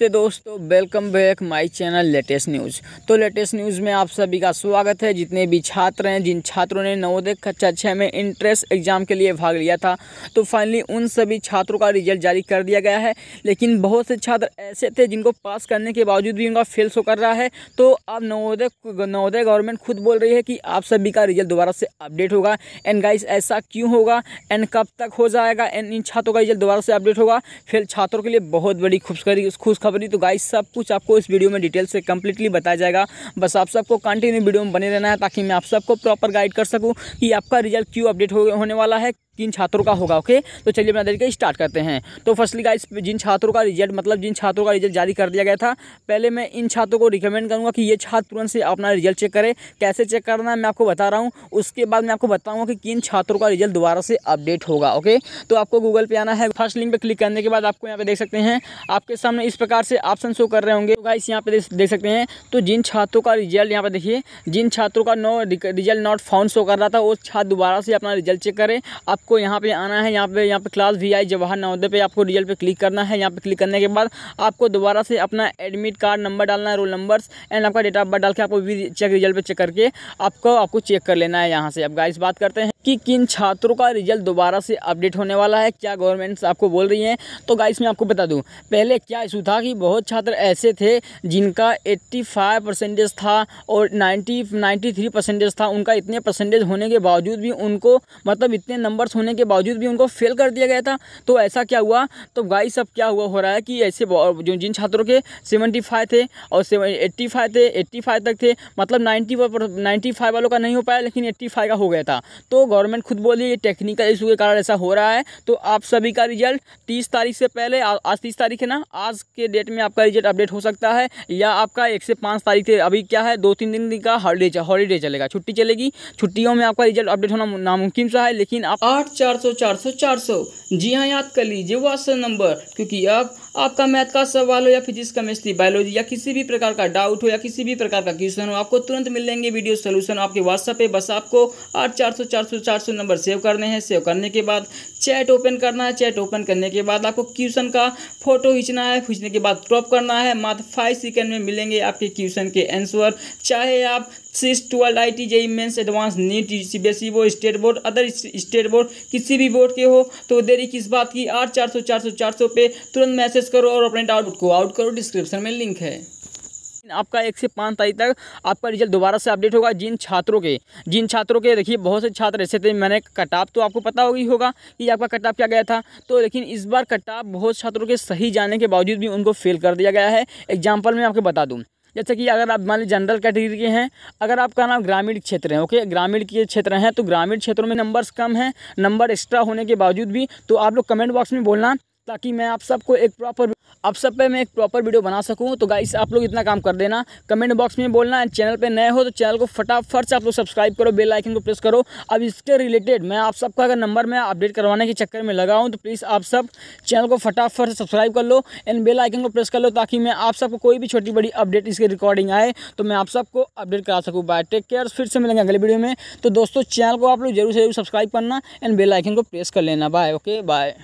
नमस्ते दोस्तों welcome back my channel latest news तो लेटेस्ट न्यूज़ में आप सभी का स्वागत है जितने भी छात्र हैं जिन छात्रों ने नवोदय कक्षा छः में इंट्रेंस एग्ज़ाम के लिए भाग लिया था तो फाइनली उन सभी छात्रों का रिजल्ट जारी कर दिया गया है लेकिन बहुत से छात्र ऐसे थे जिनको पास करने के बावजूद भी उनका फेल शो कर रहा है तो अब नवोदय नवोदय गवर्नमेंट खुद बोल रही है कि आप सभी का रिजल्ट दोबारा से अपडेट होगा एंड गाइस ऐसा क्यों होगा एंड कब तक हो जाएगा एंड इन छात्रों का रिजल्ट दोबारा से अपडेट होगा फेल छात्रों के लिए बहुत बड़ी खुशखबरी खुश खबरी तो गाइस सब कुछ आपको इस वीडियो में डिटेल से कम्प्लीटली बताया जाएगा बस आप सबको कंटिन्यू वीडियो में बने रहना है ताकि मैं आप सबको प्रॉपर गाइड कर सकूँ कि आपका रिजल्ट क्यों अपडेट होने वाला है किन छात्रों का होगा ओके तो चलिए बना देखिए स्टार्ट करते हैं तो फर्स्टली गाइस जिन छात्रों का रिजल्ट मतलब जिन छात्रों का रिजल्ट जारी कर दिया गया था पहले मैं इन छात्रों को रिकमेंड करूँगा कि ये छात्र तुरंत से अपना रिजल्ट चेक करें कैसे चेक करना है मैं आपको बता रहा हूँ उसके बाद मैं आपको बताऊँगा कि किन छात्रों का रिजल्ट दोबारा से अपडेट होगा ओके तो आपको गूगल पर आना है फर्स्ट लिंक पर क्लिक करने के बाद आपको यहाँ पे देख सकते हैं आपके सामने इस प्रकार से ऑप्शन शो कर रहे होंगे गाइस तो यहाँ पे देख सकते हैं तो जिन छात्रों का रिजल्ट यहाँ पर देखिए जिन छात्रों का no result not found show कर रहा था वो छात्र दोबारा से अपना रिजल्ट चेक करें आप आपको यहाँ पे आना है यहाँ पे यहाँ पे class V I Jawahar Navodaya पे आपको रिजल्ट पे क्लिक करना है यहाँ पे क्लिक करने के बाद आपको दोबारा से अपना एडमिट कार्ड नंबर डालना है रोल नंबर्स एंड आपका डेट ऑफ बर्थ डाल के आपको चेक रिजल्ट पे चेक करके आपको आपको चेक कर लेना है यहाँ से अब गाइस बात करते हैं कि किन छात्रों का रिजल्ट दोबारा से अपडेट होने वाला है क्या गवर्नमेंट्स आपको बोल रही हैं तो गाइस मैं आपको बता दूं पहले क्या इशू था कि बहुत छात्र ऐसे थे जिनका 85 परसेंटेज था और 90 93 परसेंटेज था उनका इतने परसेंटेज होने के बावजूद भी उनको मतलब इतने नंबर्स होने के बावजूद भी उनको फेल कर दिया गया था तो ऐसा क्या हुआ तो गाइस अब क्या हुआ हो रहा है कि ऐसे जो जिन छात्रों के सेवेंटी थे और एट्टी थे एट्टी तक थे मतलब नाइन्टी नाइन्टी वालों का नहीं हो पाया लेकिन एट्टी का हो गया था तो गवर्नमेंट खुद बोली ये टेक्निकल इशू के कारण ऐसा हो रहा है तो आप सभी का रिजल्ट तीस तारीख से पहले आज तीस तारीख है ना आज के डेट में आपका रिजल्ट अपडेट हो सकता है या आपका एक से पाँच तारीख से अभी क्या है दो तीन दिन का हॉलीडे हॉलीडे चलेगा छुट्टी चलेगी छुट्टियों में आपका रिजल्ट अपडेट होना नामुमकिन सा है लेकिन आप आठ चार सौ चार सौ चार सौ जी हाँ याद कर लीजिए वो नंबर क्योंकि अब आपका मैथ का सवाल हो या फिजिक्स केमिस्ट्री बायोलॉजी या किसी भी प्रकार का डाउट हो या किसी भी प्रकार का क्वेश्चन हो आपको तुरंत मिलेंगे वीडियो सोल्यूशन आपके व्हाट्सएप पे बस आपको आठ चार सौ चार सौ चार सौ नंबर सेव करने हैं सेव करने के बाद चैट ओपन करना है चैट ओपन करने के बाद आपको क्वेश्चन का फोटो खींचना है खींचने के बाद क्रॉप करना है मात्र फाइव सेकेंड में मिलेंगे आपके क्वेश्चन के आंसर चाहे आप six twelve I T JEE mains advance NEET C B S E board state board other state board किसी भी बोर्ड के हो तो देरी किस बात की आठ चार सौ चार सौ चार सौ पे तुरंत मैसेज करो और अपने डाउट को आउट करो डिस्क्रिप्शन में लिंक है आपका एक से पाँच तारीख तक आपका रिजल्ट दोबारा से अपडेट होगा जिन छात्रों के जिन छात्रों के देखिए बहुत से छात्र ऐसे थे मैंने कटाप तो आपको पता होगी होगा कि आपका कटाप क्या गया था तो लेकिन इस बार कटाप बहुत छात्रों के सही जाने के बावजूद भी उनको फेल कर दिया गया है एग्जाम्पल मैं आपको बता दूँ जैसे कि अगर आप मान लीजिए जनरल कैटेगरी के हैं अगर आपका नाम ग्रामीण क्षेत्र है ओके ग्रामीण के क्षेत्र हैं तो ग्रामीण क्षेत्रों में नंबर्स कम हैं नंबर एक्स्ट्रा होने के बावजूद भी तो आप लोग कमेंट बॉक्स में बोलना ताकि मैं आप सबको एक प्रॉपर आप सब पे मैं एक प्रॉपर वीडियो बना सकूं तो गाइस आप लोग इतना काम कर देना कमेंट बॉक्स में बोलना एंड चैनल पे नए हो तो चैनल को फटाफट से आप लोग सब्सक्राइब करो बेल आइकन को प्रेस करो अब इसके रिलेटेड मैं आप सबका अगर नंबर मैं अपडेट करवाने के चक्कर में लगा हूँ तो प्लीज़ आप सब चैनल को फटाफट से सब्सक्राइब कर लो एंड बेल आइकन को प्रेस कर लो ताकि मैं आप सबको कोई भी छोटी बड़ी अपडेट इसकी रिकॉर्डिंग आए तो मैं आप सबको अपडेट करा सकूँ बाय टेक केयर फिर से मिलेंगे अगले वीडियो में तो दोस्तों चैनल को आप लोग जरूर से जरूर सब्सक्राइब करना एंड बेल आइकन को प्रेस कर लेना बाय ओके बाय